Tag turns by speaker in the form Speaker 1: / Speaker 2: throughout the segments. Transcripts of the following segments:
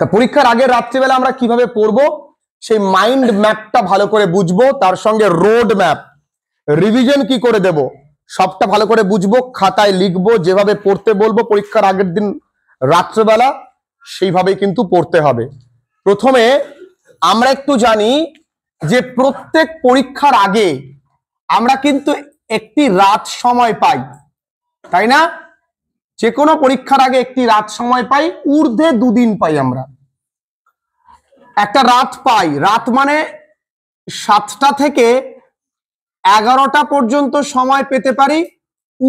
Speaker 1: তা পরীক্ষার আগের রাত্রিবেলা আমরা কিভাবে পড়বো সেই মাইন্ড ম্যাপটা ভালো করে বুঝবো তার সঙ্গে রোড ম্যাপ রিভিশন কি করে দেব সবটা ভালো করে বুঝবো খাতায় লিখবো যেভাবে পড়তে বলবো পরীক্ষার আগের দিন রাত্রেবেলা সেইভাবে কিন্তু পড়তে হবে প্রথমে আমরা একটু জানি যে প্রত্যেক পরীক্ষার আগে আমরা কিন্তু একটি রাত সময় পাই তাই না যে কোনো পরীক্ষার আগে একটি রাত সময় পাই ঊর্ধ্বে দুদিন পাই আমরা একটা রাত পাই রাত মানে সাতটা থেকে এগারোটা পর্যন্ত সময় পেতে পারি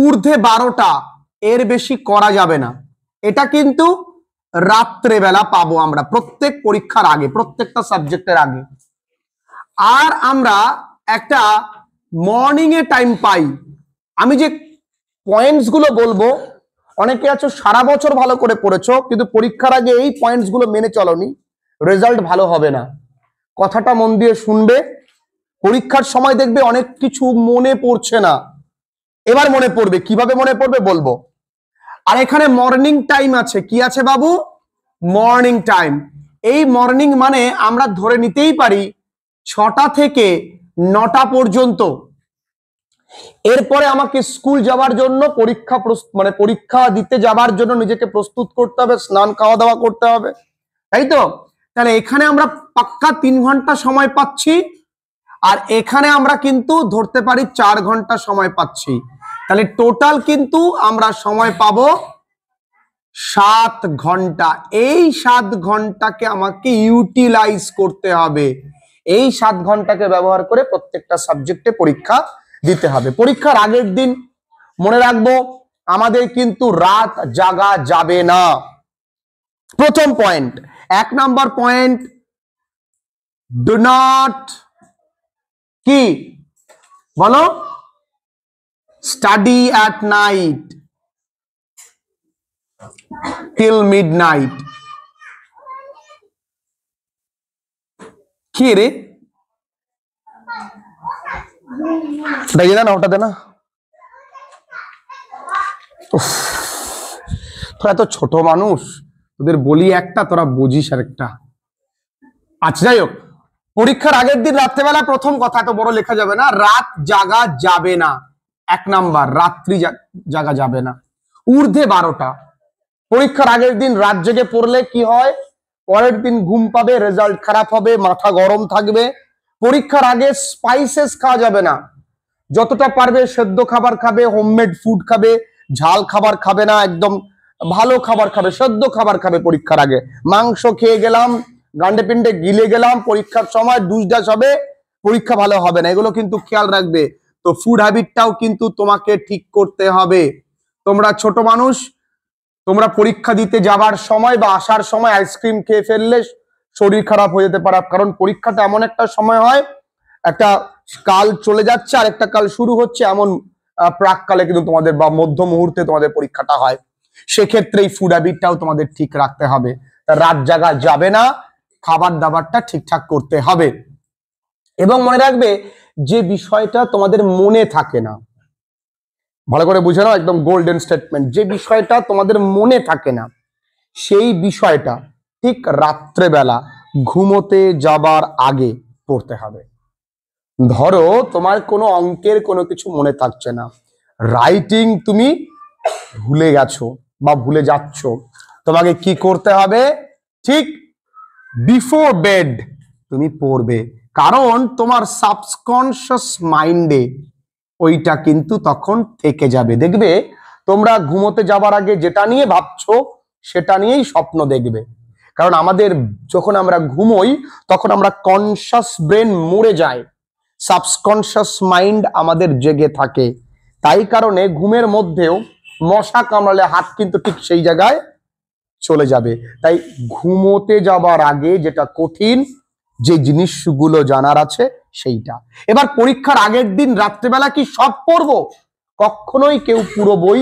Speaker 1: ঊর্ধ্বে বারোটা এর বেশি করা যাবে না এটা কিন্তু রাত্রেবেলা পাবো আমরা প্রত্যেক পরীক্ষার আগে প্রত্যেকটা সাবজেক্টের আগে আর আমরা একটা মর্নিংয়ে টাইম পাই আমি যে পয়েন্টসগুলো বলবো অনেকে আছো সারা বছর ভালো করে পড়েছো কিন্তু পরীক্ষার আগে এই পয়েন্টসগুলো মেনে চলনি রেজাল্ট ভালো হবে না কথাটা মন দিয়ে শুনবে পরীক্ষার সময় দেখবে অনেক কিছু মনে পড়ছে না এবার মনে পড়বে কিভাবে মনে পড়বে বলবো আর এখানে মর্নিং টাইম আছে কি আছে বাবু মর্নিং টাইম এই মর্নিং মানে আমরা ধরে নিতেই পারি ছটা থেকে নটা পর্যন্ত এরপরে আমাকে স্কুল যাওয়ার জন্য পরীক্ষা মানে পরীক্ষা দিতে যাওয়ার জন্য নিজেকে প্রস্তুত করতে হবে স্নান খাওয়া দাওয়া করতে হবে তাই তো তাহলে এখানে আমরা পাক্কা তিন ঘন্টা সময় পাচ্ছি আর এখানে আমরা কিন্তু ধরতে পারি চার ঘন্টা সময় পাচ্ছি তাহলে টোটাল কিন্তু আমরা সময় পাব সাত ঘন্টা এই সাত ঘন্টাকে আমাকে ইউটিলাইজ করতে হবে এই সাত ঘন্টাকে ব্যবহার করে প্রত্যেকটা সাবজেক্টে পরীক্ষা দিতে হবে পরীক্ষার আগের দিন মনে রাখবো আমাদের কিন্তু রাত জাগা যাবে না প্রথম পয়েন্ট এক নাম্বার পয়েন্ট ডু নট কি বলো study at night till midnight কি রে ওটা না ওটা দেনা তোরা এত ছোট মানুষ তোদের বলি একটা তোরা বুঝিস আর একটা আচ্ছা যাই হোক পরীক্ষার আগের দিন রাত্রেবেলা প্রথম কথা এত বড় লেখা যাবে না রাত জাগা যাবে না এক নাম্বার রাত্রি জাগা যাবে না ঊর্ধ্বে বারোটা পরীক্ষার আগের দিন রাত জেগে পড়লে কি হয় পরের দিন ঘুম পাবে রেজাল্ট খারাপ হবে মাথা গরম থাকবে পরীক্ষার আগে স্পাইসেস খাওয়া যাবে না যতটা পারবে সেদ্ধ খাবার খাবে হোমমেড ফুড খাবে ঝাল খাবার খাবে না একদম ভালো খাবার খাবে সেদ্ধ খাবার খাবে পরীক্ষার আগে মাংস খেয়ে গেলাম গান্ডে পিন্ডে গিলে গেলাম পরীক্ষার সময় ডুসডাস হবে পরীক্ষা ভালো হবে না এগুলো কিন্তু খেয়াল রাখবে তো ফুড হ্যাবিটটাও কিন্তু তোমাকে ঠিক করতে হবে তোমরা ছোট মানুষ তোমরা পরীক্ষা দিতে যাবার সময় বা আসার সময় আইসক্রিম খেয়ে ফেললে শরীর খারাপ হয়ে যেতে পারে কারণ পরীক্ষাটা এমন একটা সময় হয় একটা কাল চলে যাচ্ছে আর একটা কাল শুরু হচ্ছে এমন প্রাককালে কিন্তু তোমাদের বা মধ্য মুহূর্তে তোমাদের পরীক্ষাটা হয় সেক্ষেত্রে এই ফুড হ্যাবিটটাও তোমাদের ঠিক রাখতে হবে রাত জাগা যাবে না খাবার দাবারটা ঠিকঠাক করতে হবে এবং মনে রাখবে যে বিষয়টা তোমাদের মনে থাকে না ভালো করে বুঝে নাও একদম গোল্ডেন স্টেটমেন্ট যে বিষয়টা তোমাদের মনে থাকে না সেই বিষয়টা ঠিক রাত্রেবেলা ঘুমোতে যাবার আগে পড়তে হবে ধরো তোমার কোনো অঙ্কের কোনো কিছু মনে থাকছে না রাইটিং তুমি ভুলে গেছো বা ভুলে যাচ্ছ তোমাকে কি করতে হবে ঠিক বিফোর বেড তুমি পড়বে কারণ তোমার সাবসকনশিয়াস মাইন্ডে ওইটা কিন্তু তখন থেকে যাবে দেখবে তোমরা ঘুমোতে যাবার আগে যেটা নিয়ে ভাবছো সেটা নিয়েই স্বপ্ন দেখবে কারণ আমাদের যখন আমরা ঘুমোই তখন আমরা কনসাস ব্রেন মরে যায় সাবসকনসাস মাইন্ড আমাদের জেগে থাকে তাই কারণে ঘুমের মধ্যেও মশা কামড়ালে হাত কিন্তু ঠিক সেই জায়গায় চলে যাবে তাই ঘুমোতে যাবার আগে যেটা কঠিন যে জিনিসগুলো জানার আছে সেইটা এবার পরীক্ষার আগের দিন রাত্রেবেলা কি সব পড়ব কখনোই কেউ পুরো বই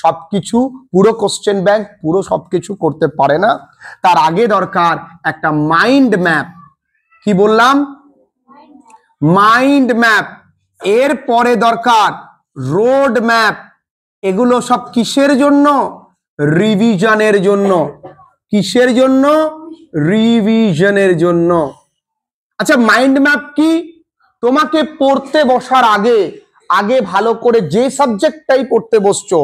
Speaker 1: সব কিছু পুরো কোশ্চেন ব্যাংক পুরো সব কিছু করতে পারে না তার আগে দরকার একটা মাইন্ড ম্যাপ কি বললাম মাইন্ড ম্যাপ এর পরে দরকার রোড ম্যাপ এগুলো সব কিসের জন্য রিভিশনের জন্য কিসের জন্য রিভিশনের জন্য আচ্ছা মাইন্ড ম্যাপ কি তোমাকে পড়তে বসার আগে আগে ভালো করে যে সাবজেক্টটাই পড়তে বসছো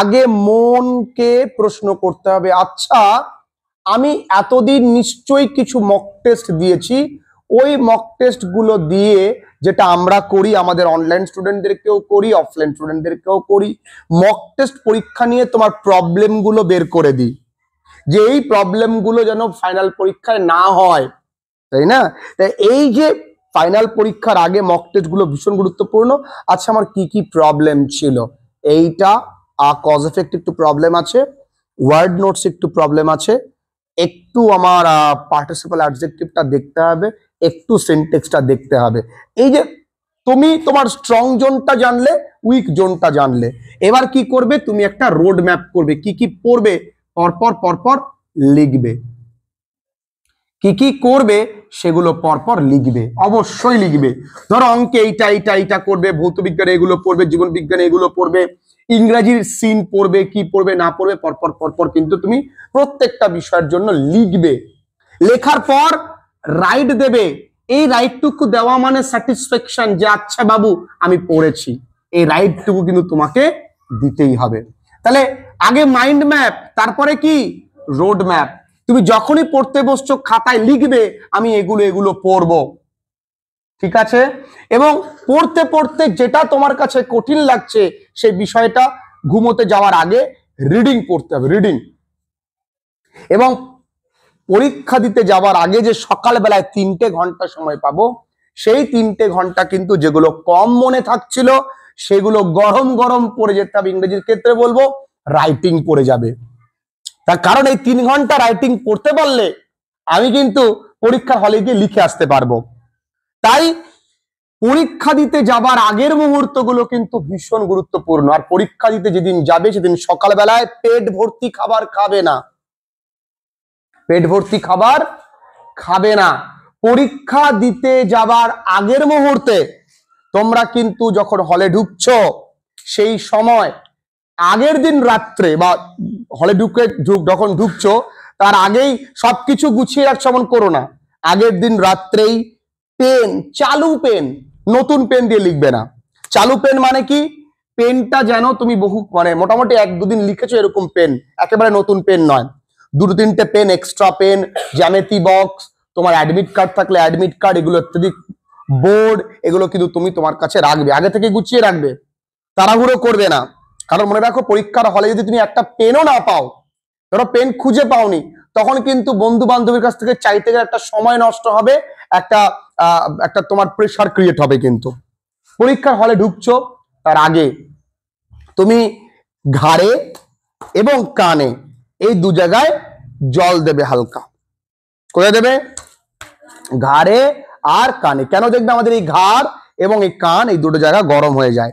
Speaker 1: আগে মনকে প্রশ্ন করতে হবে আচ্ছা আমি এতদিন নিশ্চয়ই কিছু মক টেস্ট দিয়েছি ওই মক টেস্টগুলো দিয়ে যেটা আমরা করি আমাদের অনলাইন স্টুডেন্টদেরকেও করি অফলাইন স্টুডেন্টদেরকেও করি মক টেস্ট পরীক্ষা নিয়ে তোমার প্রবলেমগুলো বের করে দিই যে এই প্রবলেমগুলো যেন ফাইনাল পরীক্ষায় না হয় তাই না তাই এই যে ফাইনাল পরীক্ষার আগে মক টেস্টগুলো ভীষণ গুরুত্বপূর্ণ আচ্ছা আমার কি কি প্রবলেম ছিল এইটা কজ এফেক্ট একটু প্রবলেম আছে ওয়ার্ড নোটস একটু প্রবলেম আছে একটু আমার পার্টিসিপাল অ্যাডজেক্টিভটা দেখতে হবে একটু সেন্টেক্সটা দেখতে হবে এই যে তুমি তোমার স্ট্রং জোনটা জানলে উইক জোনটা জানলে এবার কি করবে তুমি একটা রোড ম্যাপ করবে কি কি পড়বে পরপর পরপর লিখবে কি কি করবে সেগুলো পরপর লিখবে অবশ্যই লিখবে ধরো অঙ্কে এইটা এইটা এইটা করবে ভৌত বিজ্ঞানে এগুলো পড়বে জীবন বিজ্ঞানে এগুলো পড়বে ইংরাজির সিন পড়বে কি পড়বে না পড়বে পরপর পরপর কিন্তু তুমি প্রত্যেকটা বিষয়ের জন্য লিখবে লেখার পর রাইট দেবে এই রাইটটুকু দেওয়া মানে স্যাটিসফ্যাকশন যে আচ্ছা বাবু আমি পড়েছি এই রাইটটুকু কিন্তু তোমাকে দিতেই হবে তাহলে আগে মাইন্ড ম্যাপ তারপরে কি রোড ম্যাপ তুমি যখনই পড়তে বসছো খাতায় লিখবে আমি এগুলো এগুলো পড়বো ঠিক আছে এবং পড়তে পড়তে যেটা তোমার কাছে কঠিন লাগছে সেই বিষয়টা ঘুমোতে যাওয়ার আগে রিডিং পড়তে হবে রিডিং এবং পরীক্ষা দিতে যাওয়ার আগে যে সকালবেলায় তিনটে ঘন্টা সময় পাবো সেই তিনটে ঘন্টা কিন্তু যেগুলো কম মনে থাকছিল সেগুলো গরম গরম পড়ে যেতে হবে ইংরেজির ক্ষেত্রে বলবো রাইটিং পড়ে যাবে তার কারণ এই তিন ঘন্টা রাইটিং পড়তে পারলে আমি কিন্তু পরীক্ষার হলে গিয়ে লিখে আসতে পারবো তাই পরীক্ষা দিতে যাবার আগের মুহূর্তগুলো কিন্তু ভীষণ গুরুত্বপূর্ণ আর পরীক্ষা দিতে যেদিন যাবে সেদিন সকালবেলায় পেট ভর্তি খাবার খাবে না পেট ভর্তি খাবার খাবে না পরীক্ষা দিতে যাবার আগের মুহূর্তে তোমরা কিন্তু যখন হলে ঢুকছ সেই সময় আগের দিন রাত্রে বা হলে ঢুকে যখন ঢুকছ তার আগেই সবকিছু গুছিয়ে রাখছ করো না আগের দিন রাত্রেই পেন চালু পেন নতুন পেন দিয়ে লিখবে না চালু পেন মানে কি পেনটা যেন তুমি বহু মানে মোটামুটি এক দুদিন লিখেছো এরকম পেন একেবারে নতুন পেন নয় দুটো তিনটে pen extra pen geometry box তোমার অ্যাডমিট কার্ড থাকলে অ্যাডমিট কার্ড এগুলো ইত্যাদি বোর্ড এগুলো কিন্তু তুমি তোমার কাছে রাখবে আগে থেকে গুছিয়ে রাখবে তাড়াহুড়ো করবে না কারণ মনে রাখো পরীক্ষার হলে যদি তুমি একটা পেনও না পাও ধরো পেন খুঁজে পাওনি তখন কিন্তু বন্ধু বান্ধবীর কাছ থেকে চাইতে গেলে একটা সময় নষ্ট হবে একটা একটা তোমার প্রেশার ক্রিয়েট হবে কিন্তু পরীক্ষার হলে ঢুকছো তার আগে তুমি ঘাড়ে এবং কানে এই দু জায়গায় জল দেবে হালকা কোথায় দেবে ঘাড়ে আর কানে কেন দেখবে আমাদের এই ঘাড় এবং এই কান এই দুটো জায়গা গরম হয়ে যায়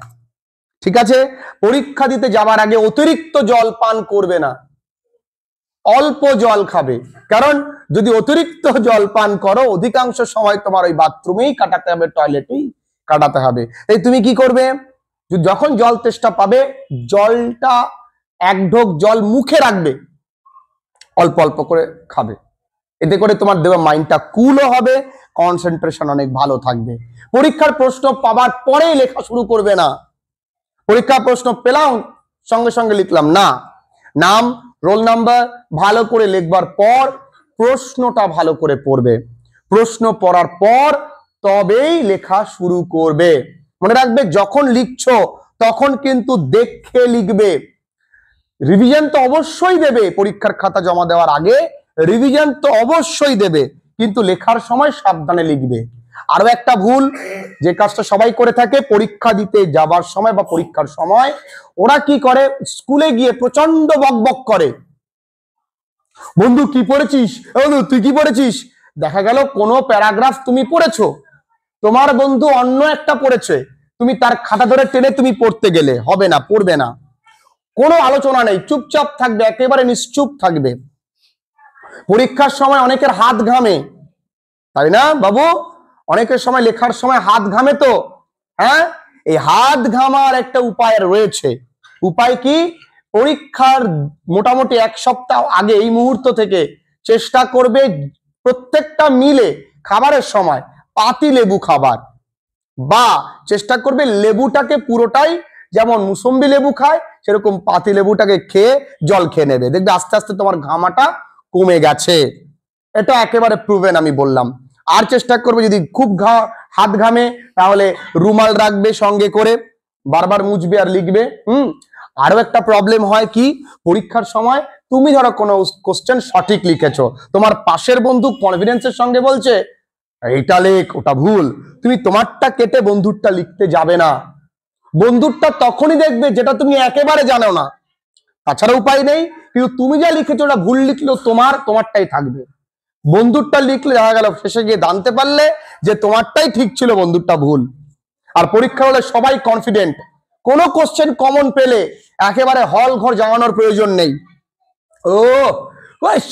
Speaker 1: ঠিক আছে পরীক্ষা দিতে যাওয়ার আগে অতিরিক্ত জল পান করবে না অল্প জল খাবে কারণ যদি অতিরিক্ত জল পান করো অধিকাংশ সময় তোমার ওই বাথরুমেই কাটাতে হবে টয়লেটেই কাটাতে হবে তাই তুমি কি করবে যখন জল তেষ্টা পাবে জলটা এক ঢোক জল মুখে রাখবে অল্প অল্প করে খাবে এতে করে তোমার দেওয়া মাইন্ডটা কুলও হবে কনসেন্ট্রেশন অনেক ভালো থাকবে পরীক্ষার প্রশ্ন পাবার পরেই লেখা শুরু করবে না পরীক্ষার প্রশ্ন পেলাম সঙ্গে সঙ্গে লিখলাম না নাম রোল নাম্বার ভালো করে লিখবার পর প্রশ্নটা ভালো করে পড়বে প্রশ্ন পড়ার পর তবেই লেখা শুরু করবে মনে রাখবে যখন লিখছ তখন কিন্তু দেখে লিখবে রিভিশন তো অবশ্যই দেবে পরীক্ষার খাতা জমা দেওয়ার আগে রিভিশন তো অবশ্যই দেবে কিন্তু লেখার সময় সাবধানে লিখবে আরো একটা ভুল যে কাজটা সবাই করে থাকে পরীক্ষা দিতে যাবার সময় বা পরীক্ষার সময় ওরা কি করে স্কুলে গিয়ে প্রচন্ড বক করে বন্ধু কি পড়েছিস বন্ধু তুই কি পড়েছিস দেখা গেল কোনো প্যারাগ্রাফ তুমি পড়েছ তোমার বন্ধু অন্য একটা পড়েছে তুমি তার খাতা ধরে টেনে তুমি পড়তে গেলে হবে না পড়বে না কোনো আলোচনা নেই চুপচাপ থাকবে একেবারে নিশ্চুপ থাকবে পরীক্ষার সময় অনেকের হাত ঘামে তাই না বাবু অনেকের সময় লেখার সময় হাত ঘামে তো হ্যাঁ এই হাত ঘামার একটা উপায় রয়েছে উপায় কি পরীক্ষার মোটামুটি এক সপ্তাহ আগে এই মুহূর্ত থেকে চেষ্টা করবে প্রত্যেকটা মিলে খাবারের সময় পাতি লেবু খাবার বা চেষ্টা করবে লেবুটাকে পুরোটাই যেমন মুসম্বি লেবু খায় সেরকম পাতি লেবুটাকে খেয়ে জল খেয়ে নেবে দেখবে আস্তে আস্তে তোমার ঘামাটা কমে গেছে এটা একেবারে প্রুভেন আমি বললাম আর চেষ্টা করবে যদি খুব ঘা হাত ঘামে তাহলে রুমাল রাখবে সঙ্গে করে বারবার মুজবে আর লিখবে হুম আরো একটা প্রবলেম হয় কি পরীক্ষার সময় তুমি ধরো কোনো কোশ্চেন সঠিক লিখেছো তোমার পাশের বন্ধু কনফিডেন্সের সঙ্গে বলছে এটা লেখ ওটা ভুল তুমি তোমারটা কেটে বন্ধুরটা লিখতে যাবে না বন্ধুরটা তখনই দেখবে যেটা তুমি একেবারে জানো না তাছাড়া উপায় নেই কিন্তু তুমি যা লিখেছো ওটা ভুল লিখলেও তোমার তোমারটাই থাকবে বন্ধুরটা লিখলে দেখা গেল শেষে গিয়ে জানতে পারলে যে তোমারটাই ঠিক ছিল বন্ধুরটা ভুল আর পরীক্ষা হলে সবাই কনফিডেন্ট কোনো কোশ্চেন কমন পেলে একেবারে হল ঘর জামানোর প্রয়োজন নেই ও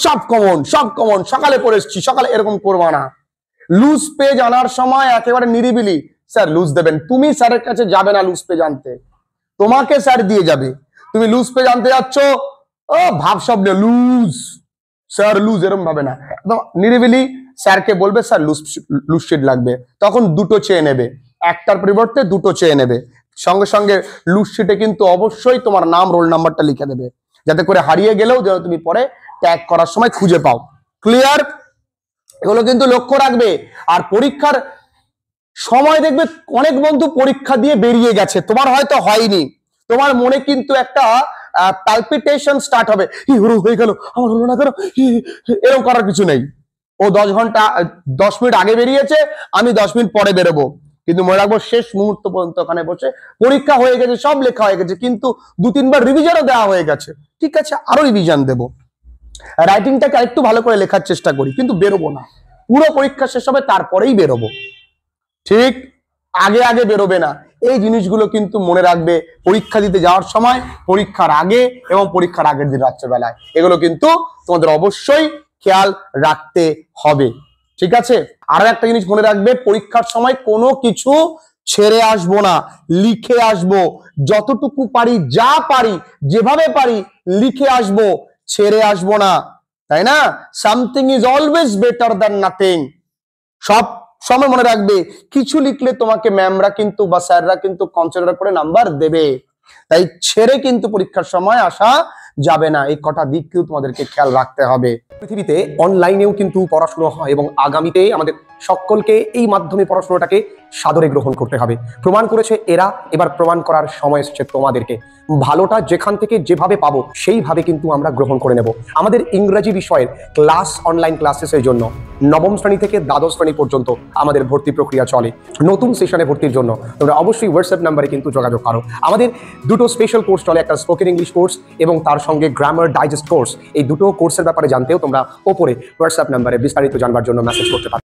Speaker 1: সব কমন সব কমন সকালে পড়ে এসছি সকালে এরকম করবা না লুজ পে জানার সময় একেবারে নিরিবিলি স্যার লুজ দেবেন তুমি স্যারের কাছে যাবে না লুজ পে জানতে তোমাকে স্যার দিয়ে যাবে তুমি লুজ পেজ আনতে যাচ্ছ ও ভাব শব্দ লুজ স্যার লুজ এরকম ভাবে না একদম নিরিবিলি স্যারকে বলবে স্যার লুজ লুজ শিট লাগবে তখন দুটো চেয়ে নেবে একটার পরিবর্তে দুটো চেয়ে নেবে সঙ্গে সঙ্গে লুটশিটে কিন্তু অবশ্যই তোমার নাম রোল নাম্বারটা লিখে দেবে যাতে করে হারিয়ে গেলেও যেন তুমি পরে ট্যাগ করার সময় খুঁজে পাও ক্লিয়ার এগুলো কিন্তু লক্ষ্য রাখবে আর পরীক্ষার সময় দেখবে অনেক বন্ধু পরীক্ষা দিয়ে বেরিয়ে গেছে তোমার হয়তো হয়নি তোমার মনে কিন্তু একটা পালপিটেশন স্টার্ট হবে হি হুরু হয়ে গেল আমার হলো না কেন এরকম করার কিছু নেই ও দশ ঘন্টা দশ মিনিট আগে বেরিয়েছে আমি দশ মিনিট পরে বেরোবো কিন্তু মনে রাখবো শেষ মুহূর্ত পর্যন্ত ওখানে বসে পরীক্ষা হয়ে গেছে সব লেখা হয়ে গেছে কিন্তু দু তিনবার রিভিশনও দেওয়া হয়ে গেছে ঠিক আছে আরো রিভিশন দেবো রাইটিংটাকে আরেকটু ভালো করে লেখার চেষ্টা করি কিন্তু বেরোবো না পুরো পরীক্ষা শেষ হবে তারপরেই বেরোবো ঠিক আগে আগে বেরোবে না এই জিনিসগুলো কিন্তু মনে রাখবে পরীক্ষা দিতে যাওয়ার সময় পরীক্ষার আগে এবং পরীক্ষার আগের দিন রাত্রেবেলায় এগুলো কিন্তু তোমাদের অবশ্যই খেয়াল রাখতে হবে ঠিক আছে আরো একটা জিনিস মনে রাখবে পরীক্ষার সময় কোনো কিছু ছেড়ে আসবো না লিখে আসব যতটুকু পারি যা পারি যেভাবে পারি লিখে আসব ছেড়ে আসব না তাই না something is always better than nothing সব সময় মনে রাখবে কিছু লিখলে তোমাকে ম্যামরা কিন্তু বা স্যাররা কিন্তু কনসিডার করে নাম্বার দেবে তাই ছেড়ে কিন্তু পরীক্ষার সময় আসা যাবে না এই কটা দিককেও তোমাদেরকে খেয়াল রাখতে হবে পৃথিবীতে অনলাইনেও কিন্তু পড়াশুনো হয় এবং আগামীতে আমাদের সকলকে এই মাধ্যমে পড়াশোনাটাকে সাদরে গ্রহণ করতে হবে প্রমাণ করেছে এরা এবার প্রমাণ করার সময় এসেছে তোমাদেরকে ভালোটা যেখান থেকে যেভাবে পাবো সেইভাবে কিন্তু আমরা গ্রহণ করে নেব আমাদের ইংরাজি বিষয়ের ক্লাস অনলাইন ক্লাসেসের জন্য নবম শ্রেণী থেকে দ্বাদশ শ্রেণী পর্যন্ত আমাদের ভর্তি প্রক্রিয়া চলে নতুন সেশনে ভর্তির জন্য তোমরা অবশ্যই হোয়াটসঅ্যাপ নাম্বারে কিন্তু যোগাযোগ করো আমাদের দুটো স্পেশাল কোর্স চলে একটা স্পোকেন ইংলিশ কোর্স এবং তার সঙ্গে গ্রামার ডাইজেস্ট কোর্স এই দুটো কোর্সের ব্যাপারে জানতেও তোমরা ওপরে হোয়াটসঅ্যাপ নাম্বারে বিস্তারিত জানবার জন্য মেসেজ করতে পারো